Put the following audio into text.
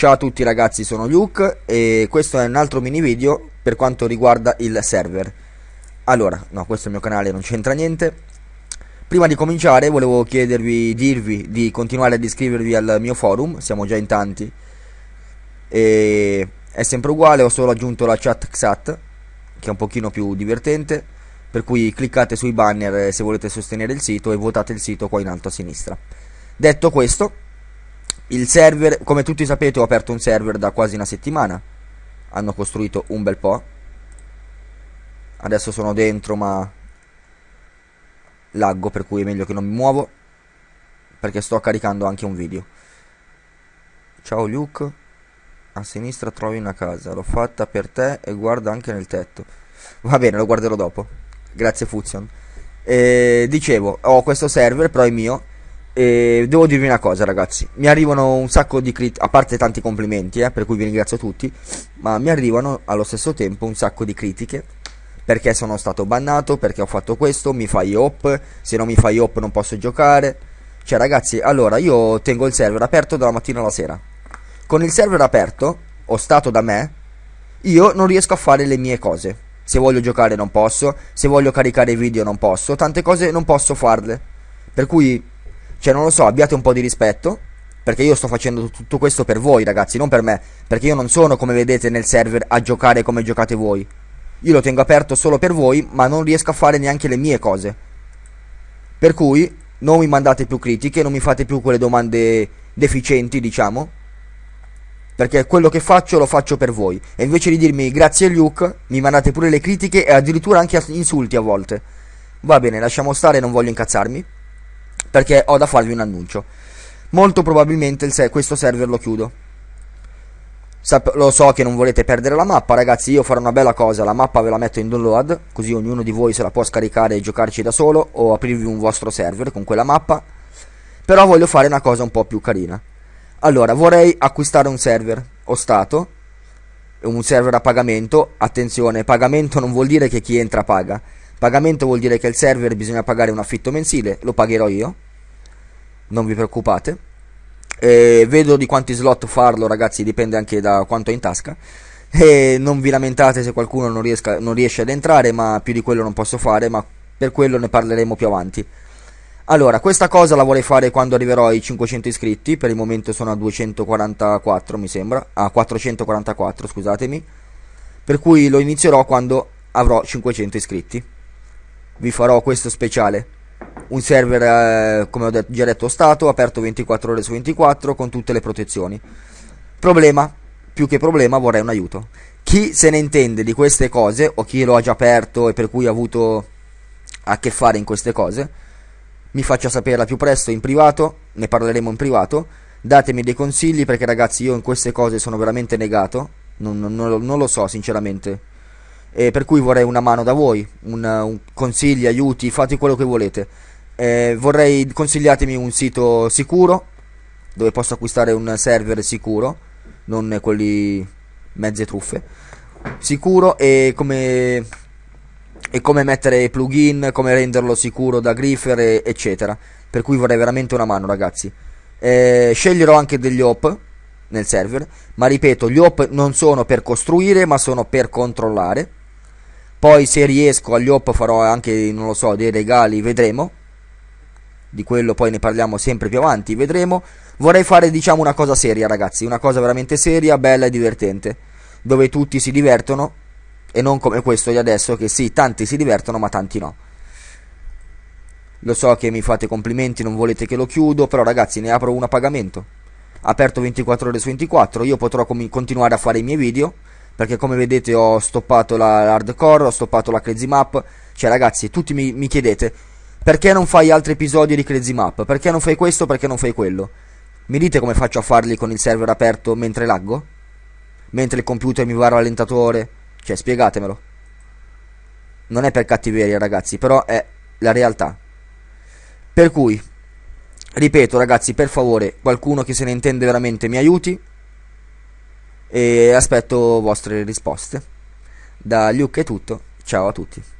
Ciao a tutti ragazzi sono Luke e questo è un altro mini video per quanto riguarda il server Allora, no questo è il mio canale non c'entra niente Prima di cominciare volevo chiedervi, dirvi di continuare ad iscrivervi al mio forum, siamo già in tanti e È sempre uguale, ho solo aggiunto la chat XAT che è un pochino più divertente Per cui cliccate sui banner eh, se volete sostenere il sito e votate il sito qua in alto a sinistra Detto questo il server, come tutti sapete, ho aperto un server da quasi una settimana. Hanno costruito un bel po'. Adesso sono dentro, ma laggo, per cui è meglio che non mi muovo. Perché sto caricando anche un video. Ciao Luke. A sinistra trovi una casa. L'ho fatta per te e guarda anche nel tetto. Va bene, lo guarderò dopo. Grazie Fuzion. E, eh, dicevo, ho questo server, però è mio e devo dirvi una cosa, ragazzi. Mi arrivano un sacco di critiche, a parte tanti complimenti, eh, per cui vi ringrazio tutti. Ma mi arrivano allo stesso tempo un sacco di critiche. Perché sono stato bannato, perché ho fatto questo, mi fai op, se non mi fai op non posso giocare. Cioè, ragazzi, allora io tengo il server aperto dalla mattina alla sera. Con il server aperto, o stato da me, io non riesco a fare le mie cose. Se voglio giocare non posso, se voglio caricare video non posso, tante cose non posso farle. Per cui cioè, non lo so, abbiate un po' di rispetto. Perché io sto facendo tutto questo per voi, ragazzi, non per me. Perché io non sono, come vedete, nel server a giocare come giocate voi. Io lo tengo aperto solo per voi, ma non riesco a fare neanche le mie cose. Per cui, non mi mandate più critiche, non mi fate più quelle domande deficienti, diciamo. Perché quello che faccio lo faccio per voi. E invece di dirmi grazie Luke, mi mandate pure le critiche e addirittura anche insulti a volte. Va bene, lasciamo stare, non voglio incazzarmi perché ho da farvi un annuncio. Molto probabilmente se questo server lo chiudo. Sap lo so che non volete perdere la mappa, ragazzi, io farò una bella cosa, la mappa ve la metto in download, così ognuno di voi se la può scaricare e giocarci da solo o aprirvi un vostro server con quella mappa. Però voglio fare una cosa un po' più carina. Allora, vorrei acquistare un server o stato, un server a pagamento. Attenzione, pagamento non vuol dire che chi entra paga. Pagamento vuol dire che il server bisogna pagare un affitto mensile, lo pagherò io non vi preoccupate. E vedo di quanti slot farlo, ragazzi, dipende anche da quanto è in tasca. E non vi lamentate se qualcuno non, riesca, non riesce ad entrare, ma più di quello non posso fare, ma per quello ne parleremo più avanti. Allora, questa cosa la vorrei fare quando arriverò ai 500 iscritti, per il momento sono a 244 mi sembra, a 444 scusatemi, per cui lo inizierò quando avrò 500 iscritti. Vi farò questo speciale un server, eh, come ho detto, già detto, stato, aperto 24 ore su 24 con tutte le protezioni. Problema, più che problema, vorrei un aiuto. Chi se ne intende di queste cose, o chi lo ha già aperto e per cui ha avuto a che fare in queste cose, mi faccia saperla più presto in privato, ne parleremo in privato. Datemi dei consigli perché ragazzi io in queste cose sono veramente negato, non, non, non lo so sinceramente. E per cui vorrei una mano da voi, un, un consigli, aiuti, fate quello che volete eh, vorrei consigliatemi un sito sicuro dove posso acquistare un server sicuro, non quelli mezze truffe. Sicuro e come, e come mettere plugin, come renderlo sicuro da griffer, eccetera. Per cui vorrei veramente una mano, ragazzi. Eh, sceglierò anche degli op nel server, ma ripeto, gli op non sono per costruire, ma sono per controllare. Poi se riesco agli op farò anche, non lo so, dei regali, vedremo di quello poi ne parliamo sempre più avanti, vedremo. Vorrei fare diciamo una cosa seria ragazzi, una cosa veramente seria, bella e divertente, dove tutti si divertono e non come questo di adesso che sì, tanti si divertono ma tanti no. Lo so che mi fate complimenti, non volete che lo chiudo, però ragazzi ne apro uno a pagamento. Aperto 24 ore su 24, io potrò com- continuare a fare i miei video, perché come vedete ho stoppato la hardcore, ho stoppato la crazy map, cioè ragazzi tutti mi, mi chiedete perché non fai altri episodi di Crazy Map? Perché non fai questo? Perché non fai quello? Mi dite come faccio a farli con il server aperto mentre laggo? Mentre il computer mi va al rallentatore? Cioè, spiegatemelo. Non è per cattiveria, ragazzi, però è la realtà. Per cui, ripeto, ragazzi, per favore, qualcuno che se ne intende veramente mi aiuti. E aspetto vostre risposte. Da Luke è tutto. Ciao a tutti.